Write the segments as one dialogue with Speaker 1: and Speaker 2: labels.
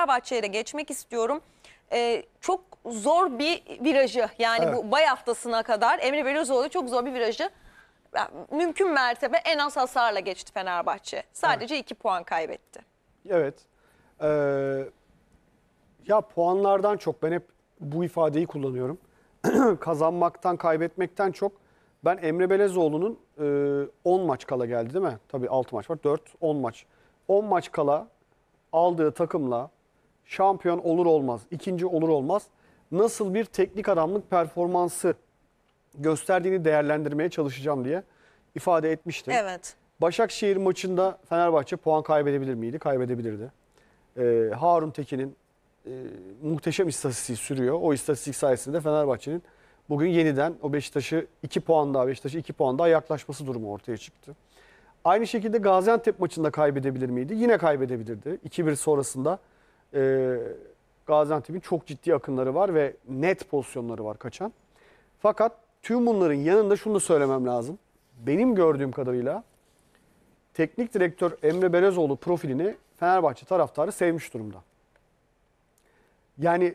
Speaker 1: Fenerbahçe'ye de geçmek istiyorum. Ee, çok zor bir virajı yani evet. bu bay haftasına kadar Emre Belözoğlu çok zor bir virajı yani mümkün mertebe en az hasarla geçti Fenerbahçe. Sadece 2 evet. puan kaybetti.
Speaker 2: Evet. Ee, ya puanlardan çok ben hep bu ifadeyi kullanıyorum. Kazanmaktan, kaybetmekten çok ben Emre Belezoğlu'nun e, 10 maç kala geldi değil mi? Tabii 6 maç var. 4, 10 maç. 10 maç kala aldığı takımla şampiyon olur olmaz, ikinci olur olmaz nasıl bir teknik adamlık performansı gösterdiğini değerlendirmeye çalışacağım diye ifade etmiştim. Evet. Başakşehir maçında Fenerbahçe puan kaybedebilir miydi? Kaybedebilirdi. Ee, Harun Tekin'in e, muhteşem istatistiği sürüyor. O istatistik sayesinde Fenerbahçe'nin bugün yeniden o Beşiktaş'ı 2 puan daha Beşiktaş'ı 2 puan daha yaklaşması durumu ortaya çıktı. Aynı şekilde Gaziantep maçında kaybedebilir miydi? Yine kaybedebilirdi. 2-1 sonrasında e, Gaziantep'in çok ciddi akınları var ve net pozisyonları var kaçan. Fakat tüm bunların yanında şunu da söylemem lazım. Benim gördüğüm kadarıyla teknik direktör Emre Belezoğlu profilini Fenerbahçe taraftarı sevmiş durumda. Yani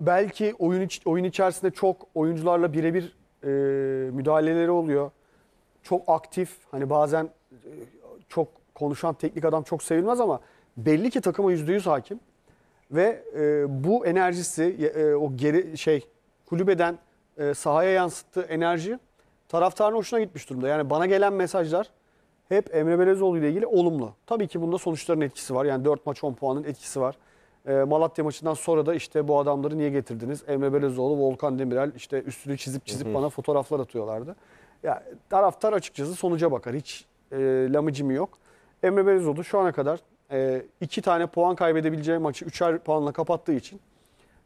Speaker 2: belki oyun, iç, oyun içerisinde çok oyuncularla birebir e, müdahaleleri oluyor. Çok aktif hani bazen e, çok konuşan teknik adam çok sevilmez ama belli ki takıma %100 hakim ve e, bu enerjisi e, o geri şey kulübeden e, sahaya yansıttığı enerji taraftarın hoşuna gitmiş durumda. Yani bana gelen mesajlar hep Emre Belezoğlu ile ilgili olumlu. Tabii ki bunda sonuçların etkisi var. Yani 4 maç 10 puanın etkisi var. E, Malatya maçından sonra da işte bu adamları niye getirdiniz? Emre Belezoğlu, Volkan Demirel işte üstünü çizip çizip bana fotoğraflar atıyorlardı. Ya taraftar açıkçası sonuca bakar. Hiç e, lamıcımı yok. Emre Belezoğlu şu ana kadar e, iki tane puan kaybedebileceği maçı üçer puanla kapattığı için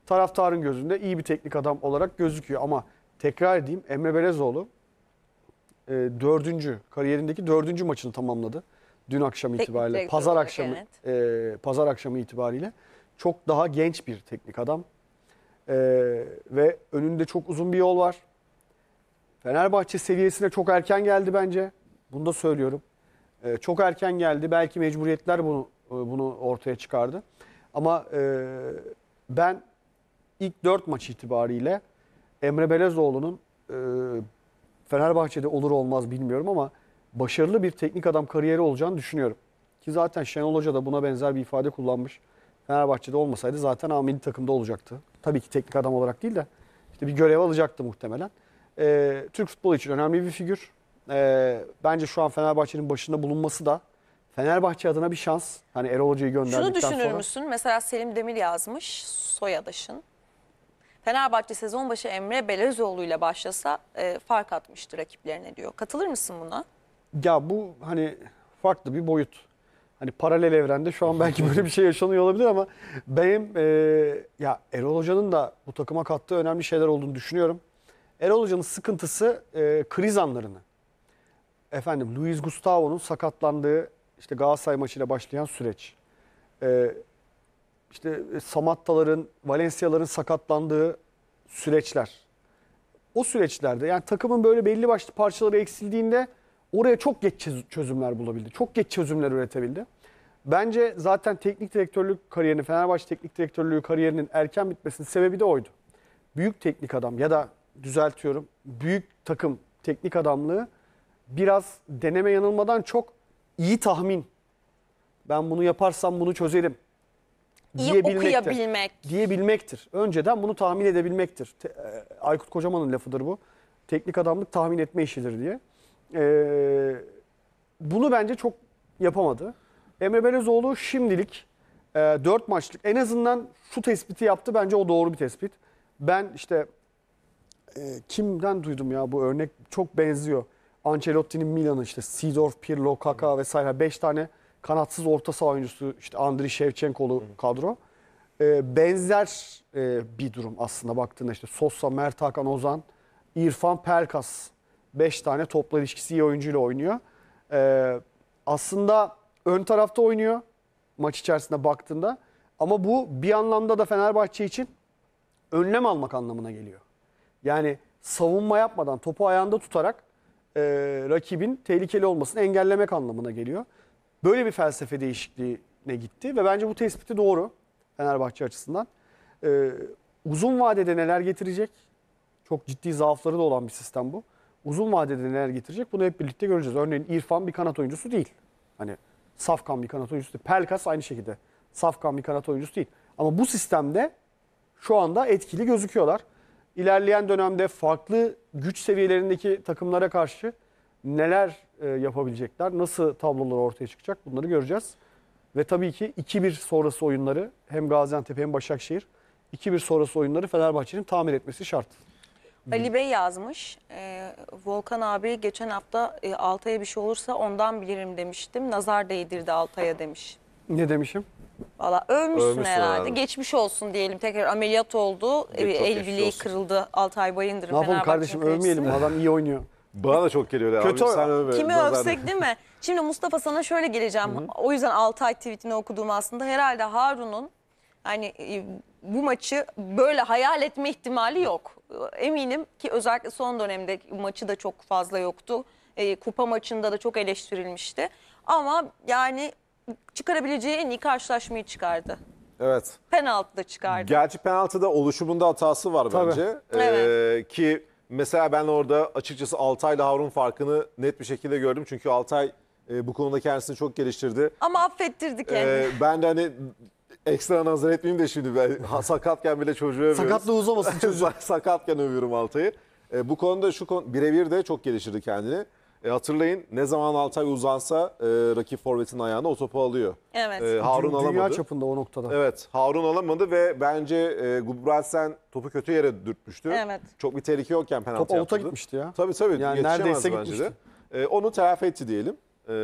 Speaker 2: taraftarın gözünde iyi bir teknik adam olarak gözüküyor. Ama tekrar edeyim Emre Belezoğlu e, dördüncü, kariyerindeki dördüncü maçını tamamladı. Dün akşam teknik itibariyle, pazar olarak, akşamı, evet. e, pazar akşamı itibariyle çok daha genç bir teknik adam. E, ve önünde çok uzun bir yol var. Fenerbahçe seviyesine çok erken geldi bence. Bunu da söylüyorum. Ee, çok erken geldi. Belki mecburiyetler bunu e, bunu ortaya çıkardı. Ama e, ben ilk dört maç itibariyle Emre Belezoğlu'nun e, Fenerbahçe'de olur olmaz bilmiyorum ama başarılı bir teknik adam kariyeri olacağını düşünüyorum. Ki zaten Şenol Hoca da buna benzer bir ifade kullanmış. Fenerbahçe'de olmasaydı zaten ameli takımda olacaktı. Tabii ki teknik adam olarak değil de işte bir görev alacaktı muhtemelen. Ee, Türk futbolu için önemli bir figür e, bence şu an Fenerbahçe'nin başında bulunması da Fenerbahçe adına bir şans. Hani Erol Hoca'yı gönderdikten Şunu düşünür sonra. müsün?
Speaker 1: Mesela Selim Demir yazmış Soyadaş'ın. Fenerbahçe sezon başı Emre Belezoğlu ile başlasa e, fark atmıştı rakiplerine diyor. Katılır mısın buna?
Speaker 2: Ya bu hani farklı bir boyut. Hani paralel evrende şu an belki böyle bir şey yaşanıyor olabilir ama benim e, ya Erol Hoca'nın da bu takıma kattığı önemli şeyler olduğunu düşünüyorum. Erol Hoca'nın sıkıntısı e, kriz anlarını efendim Luis Gustavo'nun sakatlandığı işte Galatasaray maçıyla başlayan süreç. Ee, işte Samatta'ların, Valencia'ların sakatlandığı süreçler. O süreçlerde yani takımın böyle belli başlı parçaları eksildiğinde oraya çok geç çözümler bulabildi. Çok geç çözümler üretebildi. Bence zaten teknik direktörlük kariyerinin, Fenerbahçe teknik direktörlüğü kariyerinin erken bitmesinin sebebi de oydu. Büyük teknik adam ya da düzeltiyorum, büyük takım teknik adamlığı biraz deneme yanılmadan çok iyi tahmin. Ben bunu yaparsam bunu çözerim. İyi diyebilmektir. okuyabilmek. Diyebilmektir. Önceden bunu tahmin edebilmektir. Te- e, Aykut Kocaman'ın lafıdır bu. Teknik adamlık tahmin etme işidir diye. Ee, bunu bence çok yapamadı. Emre Belezoğlu şimdilik e, 4 maçlık en azından şu tespiti yaptı. Bence o doğru bir tespit. Ben işte e, kimden duydum ya bu örnek çok benziyor. Ancelotti'nin Milan'ı işte Seedorf, Pirlo, Kaka vesaire 5 tane kanatsız orta saha oyuncusu işte Andriy Shevchenko'lu kadro. E, benzer e, bir durum aslında baktığında işte Sosa, Mert Hakan, Ozan, İrfan, Pelkas 5 tane topla ilişkisi iyi oyuncuyla oynuyor. E, aslında ön tarafta oynuyor maç içerisinde baktığında. Ama bu bir anlamda da Fenerbahçe için önlem almak anlamına geliyor. Yani savunma yapmadan topu ayağında tutarak e, rakibin tehlikeli olmasını engellemek anlamına geliyor. Böyle bir felsefe değişikliğine gitti ve bence bu tespiti doğru Fenerbahçe açısından. E, uzun vadede neler getirecek? Çok ciddi zaafları da olan bir sistem bu. Uzun vadede neler getirecek bunu hep birlikte göreceğiz. Örneğin İrfan bir kanat oyuncusu değil. Hani safkan bir kanat oyuncusu değil. Pelkas aynı şekilde safkan bir kanat oyuncusu değil. Ama bu sistemde şu anda etkili gözüküyorlar ilerleyen dönemde farklı güç seviyelerindeki takımlara karşı neler e, yapabilecekler, nasıl tablolar ortaya çıkacak bunları göreceğiz. Ve tabii ki 2-1 sonrası oyunları hem Gaziantep hem Başakşehir 2-1 sonrası oyunları Fenerbahçe'nin tamir etmesi şart.
Speaker 1: Ali Bey yazmış. E, Volkan abi geçen hafta e, Altay'a bir şey olursa ondan bilirim demiştim. Nazar değdirdi Altay'a demiş. Ne demişim? Valla ölmüşsün, Ölmüşsün herhalde. herhalde. Geçmiş olsun diyelim. Tekrar ameliyat oldu. Evet, çok El geçmiş bileği olsun. kırıldı. Altay Bayındır'ın Ne yapalım kardeşim kalecisi. övmeyelim
Speaker 3: Adam iyi oynuyor. Bana da çok geliyor. Kötü abi, sen övme. Kimi Bazen- övsek değil
Speaker 1: mi? Şimdi Mustafa sana şöyle geleceğim. O yüzden Altay tweetini okuduğum aslında. Herhalde Harun'un hani e, bu maçı böyle hayal etme ihtimali yok. Eminim ki özellikle son dönemde maçı da çok fazla yoktu. E, kupa maçında da çok eleştirilmişti. Ama yani çıkarabileceği en iyi karşılaşmayı çıkardı. Evet. Penaltı da çıkardı.
Speaker 3: Gerçi penaltıda oluşumunda hatası var Tabii. bence. Ee, evet. Ki mesela ben orada açıkçası Altay'la Harun farkını net bir şekilde gördüm. Çünkü Altay e, bu konuda kendisini çok geliştirdi.
Speaker 1: Ama affettirdi ee, kendini. Ee,
Speaker 3: ben de hani ekstra nazar etmeyeyim de şimdi ben sakatken bile çocuğu övüyorum. Sakatla uzamasın çocuğu. sakatken övüyorum Altay'ı. E, bu konuda şu konu, birebir de çok geliştirdi kendini. E, hatırlayın ne zaman Altay uzansa e, rakip forvetin ayağına o topu alıyor. Evet. E, Harun Dünya alamadı. çapında o noktada. Evet Harun alamadı ve bence e, Gubransen topu kötü yere dürtmüştü. Evet. Çok bir tehlike yokken penaltı Top avuta gitmişti ya. Tabii tabii Yani neredeyse gitmişti. de. E, onu telafi etti diyelim. E,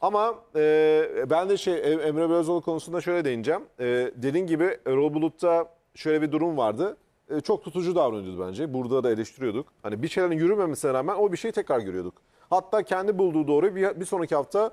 Speaker 3: ama e, ben de şey Emre Belözoğlu konusunda şöyle değineceğim. E, dediğin gibi Erol Bulut'ta şöyle bir durum vardı. E, çok tutucu davranıyordu bence. Burada da eleştiriyorduk. Hani bir şeylerin yürümemesine rağmen o bir şeyi tekrar görüyorduk. Hatta kendi bulduğu doğruyu bir, bir sonraki hafta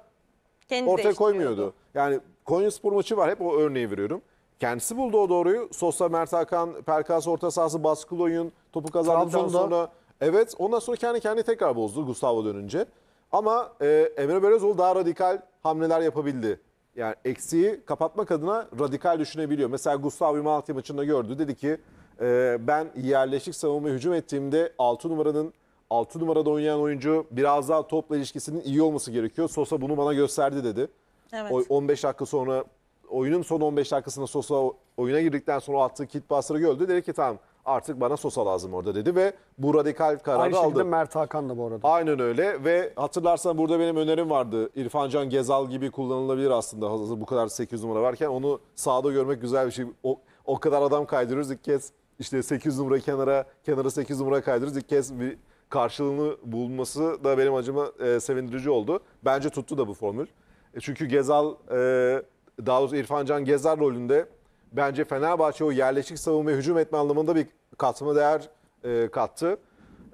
Speaker 3: Kendi ortaya koymuyordu. Yani Konya Spor maçı var hep o örneği veriyorum. Kendisi buldu o doğruyu. Sosa, Mert Hakan, Perkas orta sahası, baskılı oyun, topu kazandıktan Trabzon'da. sonra. Evet ondan sonra kendi kendi tekrar bozdu Gustavo dönünce. Ama e, Emre Belözoğlu daha radikal hamleler yapabildi. Yani eksiği kapatmak adına radikal düşünebiliyor. Mesela Gustavo Malatya maçında gördü. Dedi ki ee, ben yerleşik savunma hücum ettiğimde 6 numaranın 6 numarada oynayan oyuncu biraz daha topla ilişkisinin iyi olması gerekiyor. Sosa bunu bana gösterdi dedi. Evet. 15 dakika sonra oyunun son 15 dakikasında Sosa oyuna girdikten sonra attığı kit pasları gördü. Dedi ki tamam artık bana Sosa lazım orada dedi ve bu radikal kararı Aynı aldı. şekilde
Speaker 2: Mert Hakan da bu arada.
Speaker 3: Aynen öyle ve hatırlarsan burada benim önerim vardı. İrfan Can Gezal gibi kullanılabilir aslında hazır bu kadar 8 numara varken onu sağda görmek güzel bir şey. O, o kadar adam kaydırıyoruz ilk kez işte 8 numara kenara, kenara 8 numara kaydırırız. İlk kez bir karşılığını bulması da benim acıma e, sevindirici oldu. Bence tuttu da bu formül. E çünkü Gezal, e, daha doğrusu İrfan Can Gezal rolünde bence Fenerbahçe o yerleşik savunma ve hücum etme anlamında bir katma değer e, kattı.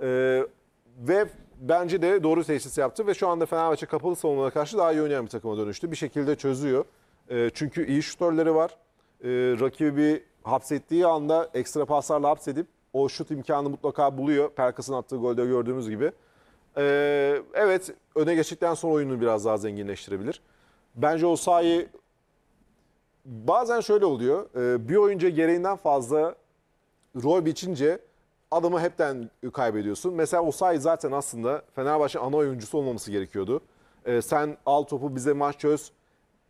Speaker 3: E, ve bence de doğru teşhis yaptı ve şu anda Fenerbahçe kapalı savunmaya karşı daha iyi oynayan bir takıma dönüştü. Bir şekilde çözüyor. E, çünkü iyi şutörleri var. E, rakibi hapsettiği anda ekstra paslarla hapsedip o şut imkanı mutlaka buluyor. Perkas'ın attığı golde gördüğümüz gibi. Ee, evet öne geçtikten sonra oyunu biraz daha zenginleştirebilir. Bence o sahi bazen şöyle oluyor. E, bir oyuncu gereğinden fazla rol biçince adamı hepten kaybediyorsun. Mesela Osayi zaten aslında Fenerbahçe ana oyuncusu olmaması gerekiyordu. E, sen al topu bize maç çöz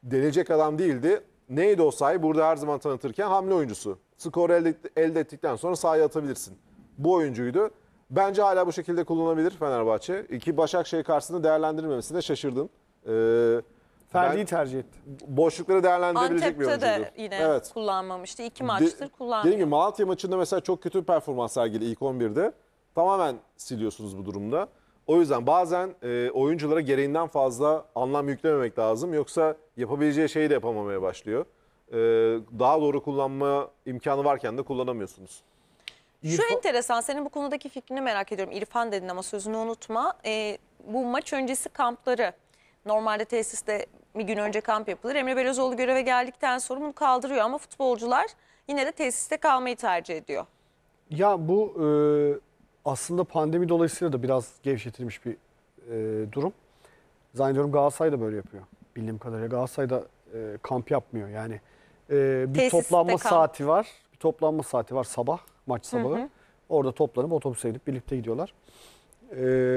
Speaker 3: denilecek adam değildi neydi o sayı? Burada her zaman tanıtırken hamle oyuncusu. skoru elde, elde ettikten sonra sahaya atabilirsin. Bu oyuncuydu. Bence hala bu şekilde kullanabilir Fenerbahçe. İki Başakşehir karşısında değerlendirmemesine şaşırdım. Ee, Ferdi'yi tercih etti. Boşlukları değerlendirebilecek Antep'te bir oyuncuydu. Antep'te de yine evet.
Speaker 1: kullanmamıştı. İki maçtır De, kullanmıyor. Dediğim gibi
Speaker 3: Malatya maçında mesela çok kötü performans sergili ilk 11'de. Tamamen siliyorsunuz bu durumda. O yüzden bazen e, oyunculara gereğinden fazla anlam yüklememek lazım. Yoksa yapabileceği şeyi de yapamamaya başlıyor. E, daha doğru kullanma imkanı varken de kullanamıyorsunuz.
Speaker 1: İrfan... Şu enteresan senin bu konudaki fikrini merak ediyorum. İrfan dedin ama sözünü unutma. E, bu maç öncesi kampları normalde tesiste bir gün önce kamp yapılır. Emre Belözoğlu göreve geldikten sonra bunu kaldırıyor ama futbolcular yine de tesiste kalmayı tercih ediyor.
Speaker 2: Ya bu e, aslında pandemi dolayısıyla da biraz gevşetilmiş bir e, durum. Zannediyorum Galatasaray da böyle yapıyor. Bildiğim kadarıyla Galatasaray da e, kamp yapmıyor. Yani e, bir Tesiste toplanma saati var. Bir toplanma saati var sabah, maç sabahı. Hı hı. Orada toplanıp otobüse gidip birlikte gidiyorlar. E,